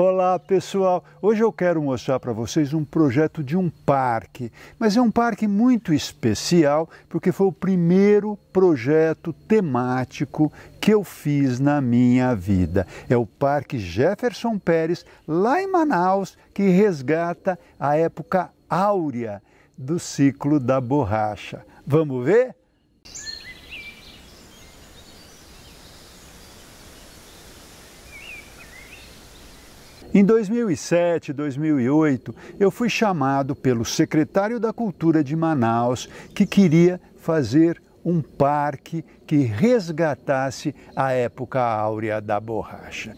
Olá pessoal, hoje eu quero mostrar para vocês um projeto de um parque, mas é um parque muito especial porque foi o primeiro projeto temático que eu fiz na minha vida. É o Parque Jefferson Pérez, lá em Manaus, que resgata a época áurea do ciclo da borracha. Vamos ver? Em 2007, 2008, eu fui chamado pelo secretário da Cultura de Manaus, que queria fazer um parque que resgatasse a época áurea da borracha.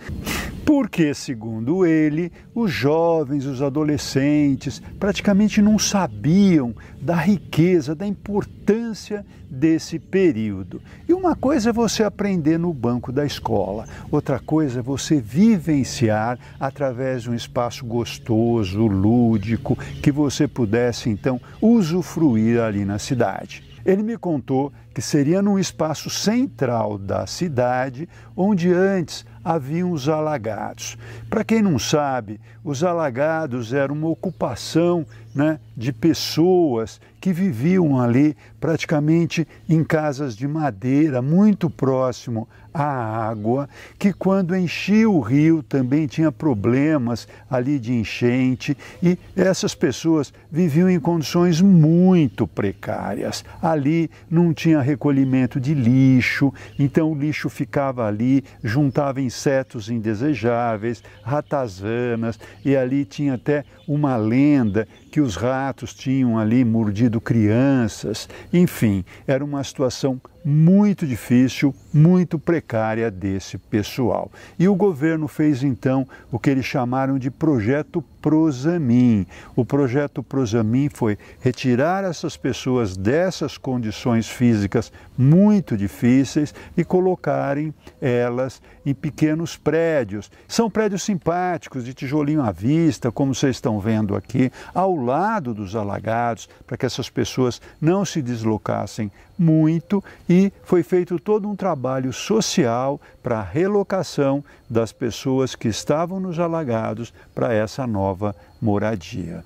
Porque, segundo ele, os jovens, os adolescentes, praticamente não sabiam da riqueza, da importância desse período. E uma coisa é você aprender no banco da escola, outra coisa é você vivenciar através de um espaço gostoso, lúdico, que você pudesse então usufruir ali na cidade. Ele me contou que seria num espaço central da cidade, onde antes haviam os alagados. Para quem não sabe, os alagados eram uma ocupação né, de pessoas que viviam ali praticamente em casas de madeira, muito próximo à água, que quando enchia o rio também tinha problemas ali de enchente e essas pessoas viviam em condições muito precárias. Ali não tinha recolhimento de lixo, então o lixo ficava ali, juntava em insetos indesejáveis, ratazanas, e ali tinha até uma lenda que os ratos tinham ali mordido crianças. Enfim, era uma situação muito difícil, muito precária desse pessoal. E o governo fez então o que eles chamaram de projeto Prosamin. O projeto Prosamin foi retirar essas pessoas dessas condições físicas muito difíceis e colocarem elas em pequenos prédios. São prédios simpáticos, de tijolinho à vista, como vocês estão vendo aqui, ao lado dos alagados, para que essas pessoas não se deslocassem muito e foi feito todo um trabalho social para a relocação das pessoas que estavam nos alagados para essa nova moradia.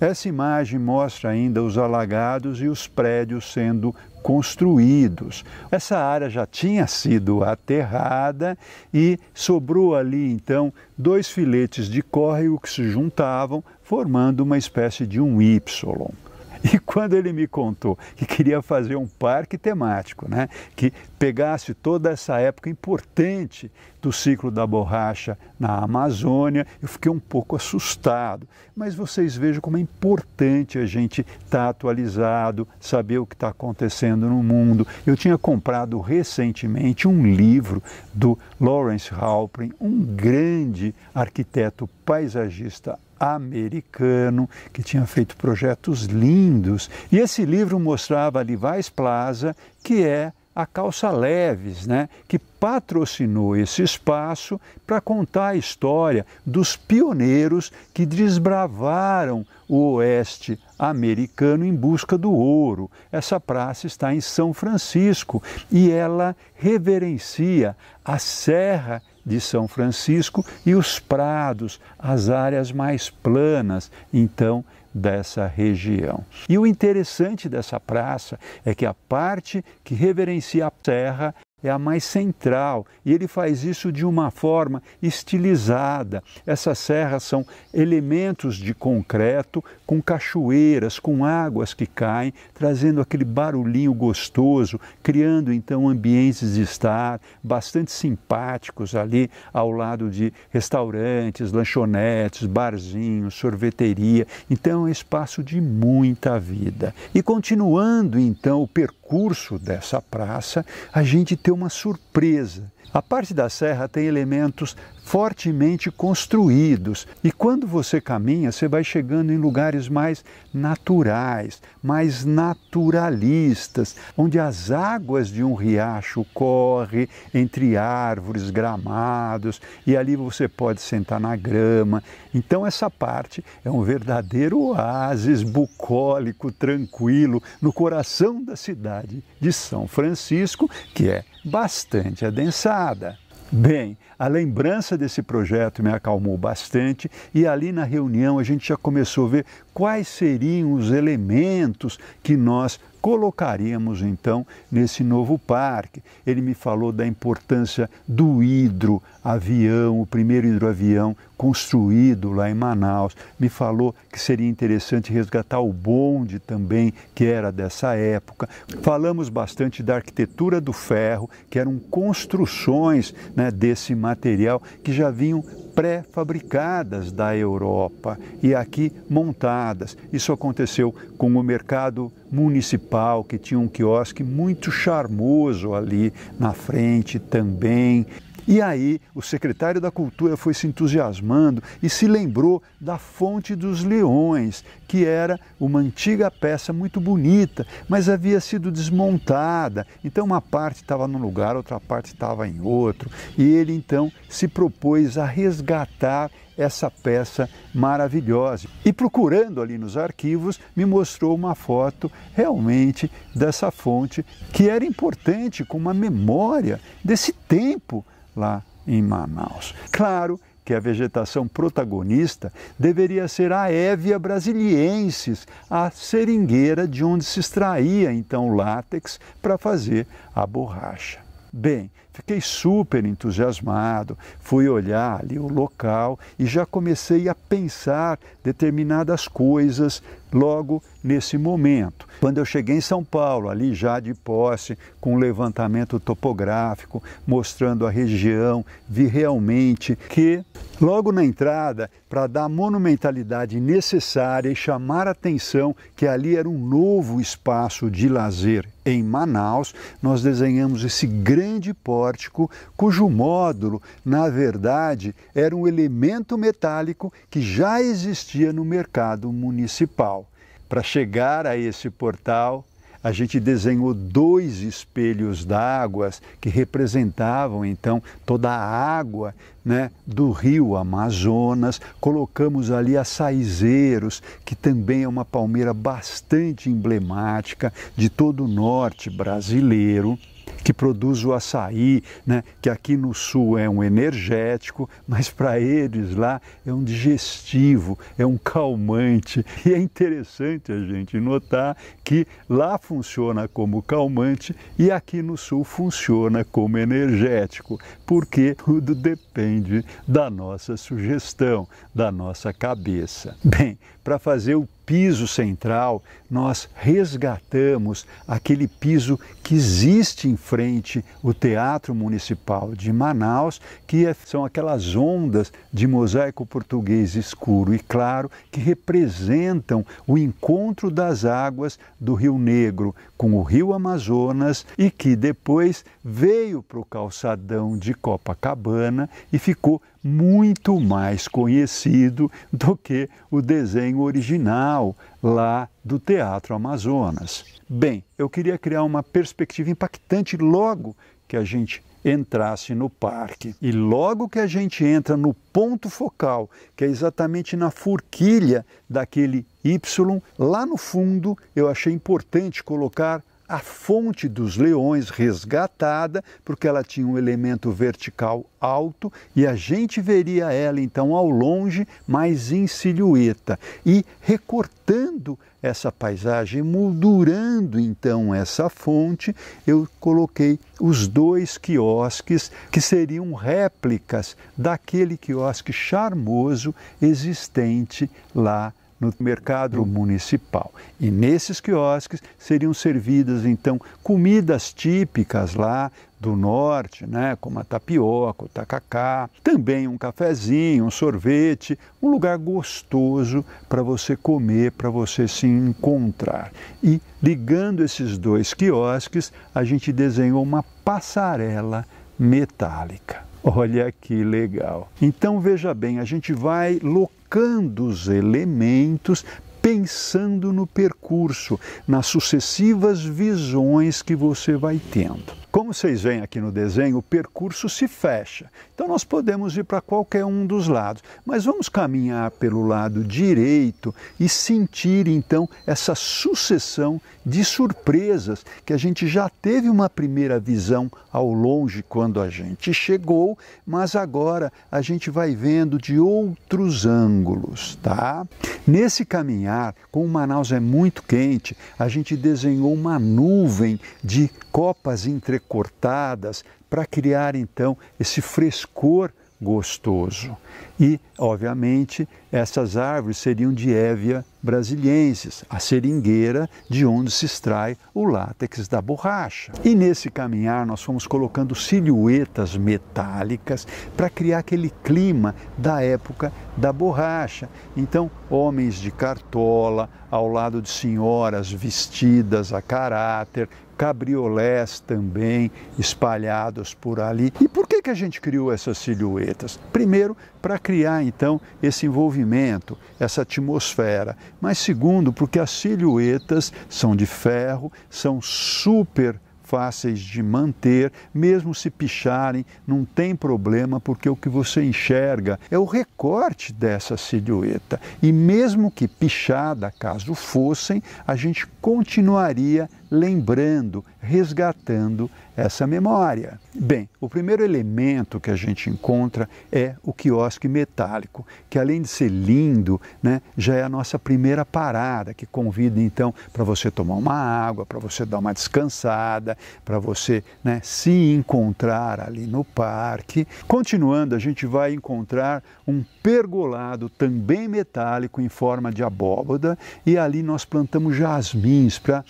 Essa imagem mostra ainda os alagados e os prédios sendo construídos. Essa área já tinha sido aterrada e sobrou ali então dois filetes de córrego que se juntavam, formando uma espécie de um Y. E quando ele me contou que queria fazer um parque temático, né, que pegasse toda essa época importante do ciclo da borracha na Amazônia, eu fiquei um pouco assustado. Mas vocês vejam como é importante a gente estar tá atualizado, saber o que está acontecendo no mundo. Eu tinha comprado recentemente um livro do Lawrence Halprin, um grande arquiteto paisagista americano que tinha feito projetos lindos. E esse livro mostrava a Livais Plaza, que é a Calça Leves, né, que patrocinou esse espaço para contar a história dos pioneiros que desbravaram o oeste americano em busca do ouro. Essa praça está em São Francisco e ela reverencia a serra de São Francisco e os prados, as áreas mais planas, então, dessa região. E o interessante dessa praça é que a parte que reverencia a terra é a mais central e ele faz isso de uma forma estilizada. Essas serras são elementos de concreto com cachoeiras, com águas que caem, trazendo aquele barulhinho gostoso, criando então ambientes de estar bastante simpáticos ali ao lado de restaurantes, lanchonetes, barzinhos, sorveteria. Então é um espaço de muita vida. E continuando então o percurso percurso dessa praça, a gente ter uma surpresa a parte da serra tem elementos fortemente construídos e quando você caminha, você vai chegando em lugares mais naturais, mais naturalistas, onde as águas de um riacho correm entre árvores, gramados e ali você pode sentar na grama. Então essa parte é um verdadeiro oásis bucólico, tranquilo, no coração da cidade de São Francisco, que é bastante adensada nada. Bem, a lembrança desse projeto me acalmou bastante e ali na reunião a gente já começou a ver quais seriam os elementos que nós colocaríamos então nesse novo parque. Ele me falou da importância do hidroavião, o primeiro hidroavião construído lá em Manaus, me falou que seria interessante resgatar o bonde também, que era dessa época. Falamos bastante da arquitetura do ferro, que eram construções né, desse material que já vinham pré-fabricadas da Europa e aqui montadas. Isso aconteceu com o mercado municipal, que tinha um quiosque muito charmoso ali na frente também. E aí, o secretário da Cultura foi se entusiasmar entusiasmando e se lembrou da Fonte dos Leões, que era uma antiga peça muito bonita, mas havia sido desmontada. Então, uma parte estava num lugar, outra parte estava em outro. E ele então se propôs a resgatar essa peça maravilhosa. E procurando ali nos arquivos, me mostrou uma foto realmente dessa fonte que era importante com uma memória desse tempo lá em Manaus. Claro que a vegetação protagonista deveria ser a Évia brasiliensis, a seringueira de onde se extraía então o látex para fazer a borracha. Bem, Fiquei super entusiasmado, fui olhar ali o local e já comecei a pensar determinadas coisas logo nesse momento. Quando eu cheguei em São Paulo, ali já de posse, com um levantamento topográfico, mostrando a região, vi realmente que logo na entrada, para dar a monumentalidade necessária e chamar a atenção que ali era um novo espaço de lazer em Manaus, nós desenhamos esse grande poste pórtico, cujo módulo, na verdade, era um elemento metálico que já existia no mercado municipal. Para chegar a esse portal, a gente desenhou dois espelhos d'água que representavam então toda a água né, do rio Amazonas. Colocamos ali açaizeiros, que também é uma palmeira bastante emblemática de todo o norte brasileiro que produz o açaí, né? que aqui no sul é um energético, mas para eles lá é um digestivo, é um calmante. E é interessante a gente notar que lá funciona como calmante e aqui no sul funciona como energético, porque tudo depende da nossa sugestão, da nossa cabeça. Bem, para fazer o piso central, nós resgatamos aquele piso que existe em frente o Teatro Municipal de Manaus, que é, são aquelas ondas de mosaico português escuro e claro que representam o encontro das águas do Rio Negro com o Rio Amazonas e que depois veio para o calçadão de Copacabana e ficou muito mais conhecido do que o desenho original lá do Teatro Amazonas. Bem, eu queria criar uma perspectiva impactante logo que a gente entrasse no parque. E logo que a gente entra no ponto focal, que é exatamente na forquilha daquele Y, lá no fundo eu achei importante colocar a fonte dos leões resgatada, porque ela tinha um elemento vertical alto e a gente veria ela então ao longe, mas em silhueta e recortando essa paisagem, moldurando então essa fonte, eu coloquei os dois quiosques que seriam réplicas daquele quiosque charmoso existente lá no mercado municipal. E nesses quiosques seriam servidas então comidas típicas lá do norte, né, como a tapioca, o tacacá, também um cafezinho, um sorvete, um lugar gostoso para você comer, para você se encontrar. E ligando esses dois quiosques, a gente desenhou uma passarela metálica. Olha que legal. Então veja bem, a gente vai locando os elementos pensando no percurso, nas sucessivas visões que você vai tendo. Como vocês veem aqui no desenho, o percurso se fecha. Então nós podemos ir para qualquer um dos lados, mas vamos caminhar pelo lado direito e sentir então essa sucessão de surpresas que a gente já teve uma primeira visão ao longe quando a gente chegou, mas agora a gente vai vendo de outros ângulos, tá? Nesse caminhar, como Manaus é muito quente, a gente desenhou uma nuvem de copas entre cortadas para criar então esse frescor gostoso. E, obviamente, essas árvores seriam de Évia brasiliensis, a seringueira de onde se extrai o látex da borracha. E nesse caminhar nós fomos colocando silhuetas metálicas para criar aquele clima da época da borracha. Então, homens de cartola ao lado de senhoras vestidas a caráter, cabriolés também espalhados por ali. E por que, que a gente criou essas silhuetas? Primeiro, para criar então esse envolvimento, essa atmosfera. Mas segundo, porque as silhuetas são de ferro, são super fáceis de manter, mesmo se picharem, não tem problema, porque o que você enxerga é o recorte dessa silhueta. E mesmo que pichada, caso fossem, a gente continuaria lembrando, resgatando essa memória. Bem, o primeiro elemento que a gente encontra é o quiosque metálico, que além de ser lindo, né, já é a nossa primeira parada, que convida então para você tomar uma água, para você dar uma descansada, para você né, se encontrar ali no parque. Continuando, a gente vai encontrar um pergolado também metálico em forma de abóboda e ali nós plantamos jasmins para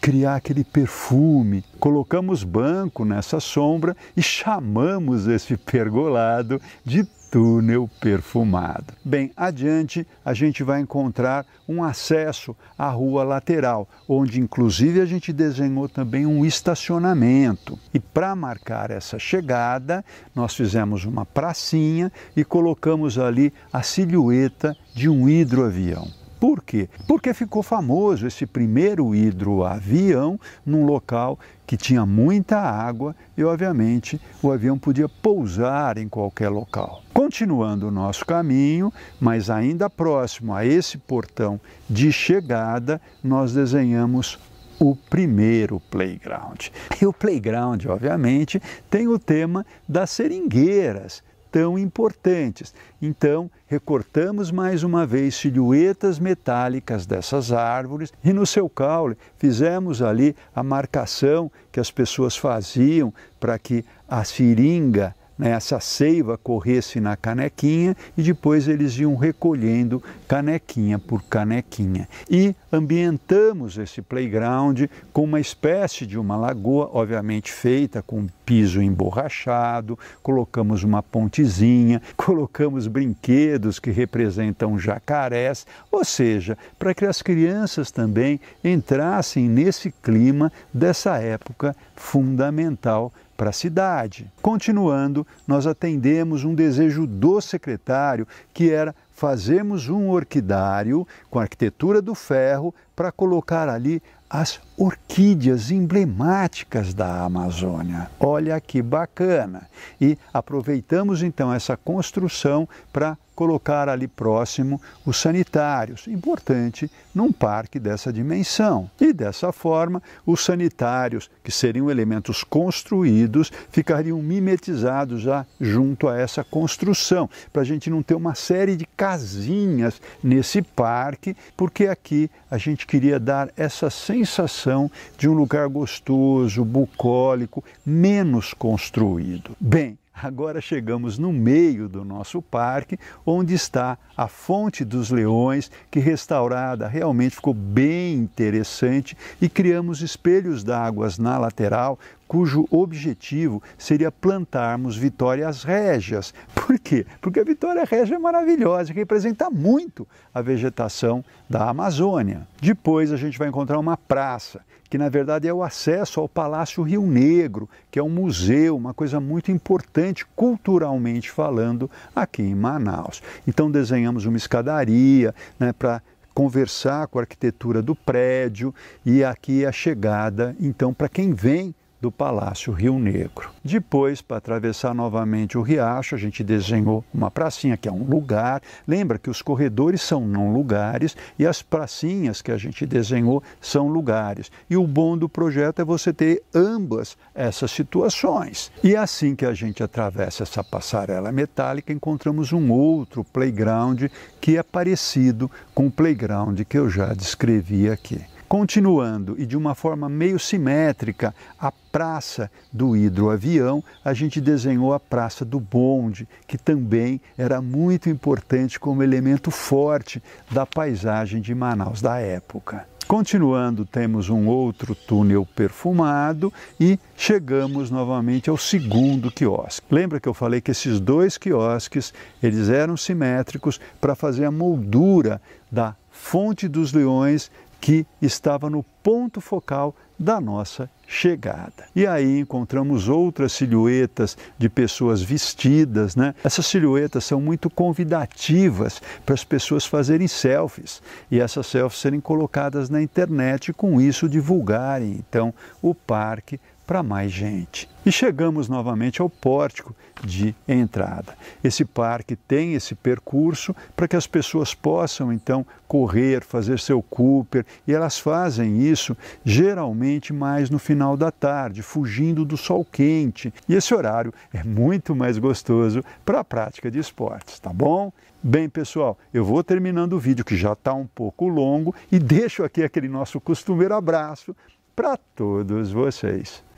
criar aquele perfume. Colocamos banco nessa sombra e chamamos esse pergolado de túnel perfumado. Bem, adiante a gente vai encontrar um acesso à rua lateral, onde inclusive a gente desenhou também um estacionamento. E para marcar essa chegada, nós fizemos uma pracinha e colocamos ali a silhueta de um hidroavião. Por quê? Porque ficou famoso esse primeiro hidroavião num local que tinha muita água e, obviamente, o avião podia pousar em qualquer local. Continuando o nosso caminho, mas ainda próximo a esse portão de chegada, nós desenhamos o primeiro playground. E o playground, obviamente, tem o tema das seringueiras, tão importantes. Então, recortamos mais uma vez silhuetas metálicas dessas árvores e no seu caule fizemos ali a marcação que as pessoas faziam para que a seringa né, essa seiva corresse na canequinha e depois eles iam recolhendo canequinha por canequinha. E ambientamos esse playground com uma espécie de uma lagoa, obviamente feita com piso emborrachado, colocamos uma pontezinha, colocamos brinquedos que representam jacarés, ou seja, para que as crianças também entrassem nesse clima dessa época fundamental para a cidade. Continuando, nós atendemos um desejo do secretário, que era fazermos um orquidário com arquitetura do ferro para colocar ali as orquídeas emblemáticas da Amazônia. Olha que bacana! E aproveitamos então essa construção para colocar ali próximo os sanitários, importante num parque dessa dimensão. E dessa forma, os sanitários, que seriam elementos construídos, ficariam mimetizados já junto a essa construção, para a gente não ter uma série de casinhas nesse parque, porque aqui a gente queria dar essa sensação de um lugar gostoso, bucólico, menos construído. Bem, Agora chegamos no meio do nosso parque, onde está a Fonte dos Leões, que restaurada realmente ficou bem interessante, e criamos espelhos d'água na lateral, cujo objetivo seria plantarmos vitórias régias. Por quê? Porque a vitória régia é maravilhosa, representa muito a vegetação da Amazônia. Depois a gente vai encontrar uma praça que na verdade é o acesso ao Palácio Rio Negro, que é um museu, uma coisa muito importante culturalmente falando aqui em Manaus. Então desenhamos uma escadaria né, para conversar com a arquitetura do prédio e aqui é a chegada, então para quem vem do Palácio Rio Negro. Depois, para atravessar novamente o riacho, a gente desenhou uma pracinha, que é um lugar. Lembra que os corredores são não lugares e as pracinhas que a gente desenhou são lugares. E o bom do projeto é você ter ambas essas situações. E é assim que a gente atravessa essa passarela metálica, encontramos um outro playground que é parecido com o playground que eu já descrevi aqui. Continuando, e de uma forma meio simétrica, a praça do hidroavião, a gente desenhou a praça do bonde, que também era muito importante como elemento forte da paisagem de Manaus da época. Continuando, temos um outro túnel perfumado e chegamos novamente ao segundo quiosque. Lembra que eu falei que esses dois quiosques, eles eram simétricos para fazer a moldura da Fonte dos Leões que estava no ponto focal da nossa chegada. E aí encontramos outras silhuetas de pessoas vestidas, né? Essas silhuetas são muito convidativas para as pessoas fazerem selfies e essas selfies serem colocadas na internet e com isso divulgarem então o parque para mais gente. E chegamos novamente ao pórtico de entrada. Esse parque tem esse percurso para que as pessoas possam então correr, fazer seu Cooper, e elas fazem isso geralmente mais no final da tarde, fugindo do sol quente. E esse horário é muito mais gostoso para a prática de esportes, tá bom? Bem, pessoal, eu vou terminando o vídeo que já está um pouco longo e deixo aqui aquele nosso costumeiro abraço para todos vocês.